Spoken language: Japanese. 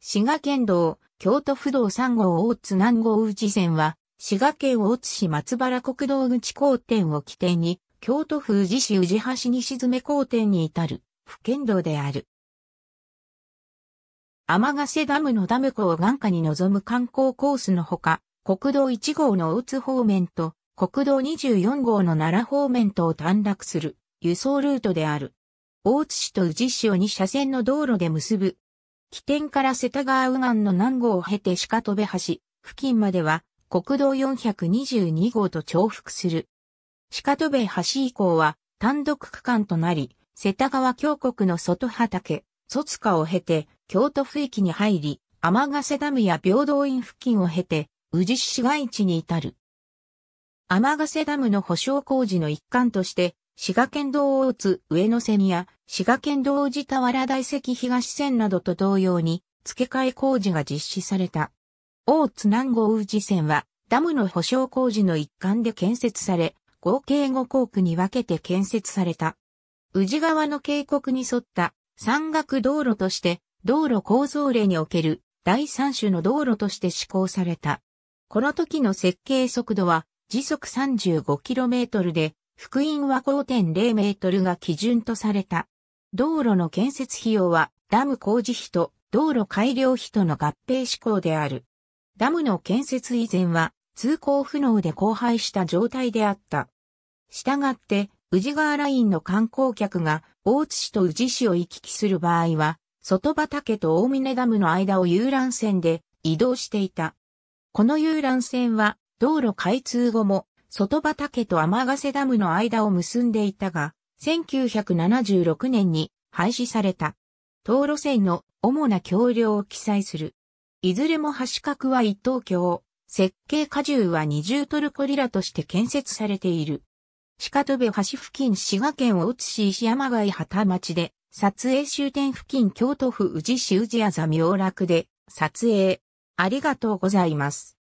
滋賀県道、京都府道3号大津南号宇治線は、滋賀県大津市松原国道口交点を起点に、京都府宇治市宇治橋西詰交点に至る、府県道である。天瀬ダムのダム湖を眼下に望む観光コースのほか、国道1号の大津方面と、国道24号の奈良方面とを短絡する、輸送ルートである。大津市と宇治市を2車線の道路で結ぶ起点から世田川右岸の南郷を経て鹿戸橋、付近までは国道422号と重複する。鹿戸橋以降は単独区間となり、世田川峡谷の外畑、卒下を経て京都府域に入り、天ヶ瀬ダムや平等院付近を経て、宇治市市街地に至る。天ヶ瀬ダムの保証工事の一環として、滋賀県道大津上野線や滋賀県道寺田原大石東線などと同様に付け替え工事が実施された。大津南郷宇治線はダムの保障工事の一環で建設され、合計5校区に分けて建設された。宇治川の渓谷に沿った山岳道路として道路構造例における第3種の道路として施行された。この時の設計速度は時速 35km で福音は5.0メートルが基準とされた。道路の建設費用はダム工事費と道路改良費との合併施行である。ダムの建設以前は通行不能で荒廃した状態であった。したがって、宇治川ラインの観光客が大津市と宇治市を行き来する場合は、外畑と大峰ダムの間を遊覧船で移動していた。この遊覧船は道路開通後も外畑と天ヶ瀬ダムの間を結んでいたが、1976年に廃止された。道路線の主な橋梁を記載する。いずれも橋角は一等橋、設計荷重は二重トルコリラとして建設されている。鹿戸部橋付近滋賀県大津市石山街畑町で、撮影終点付近京都府宇治市宇治屋座明楽で、撮影。ありがとうございます。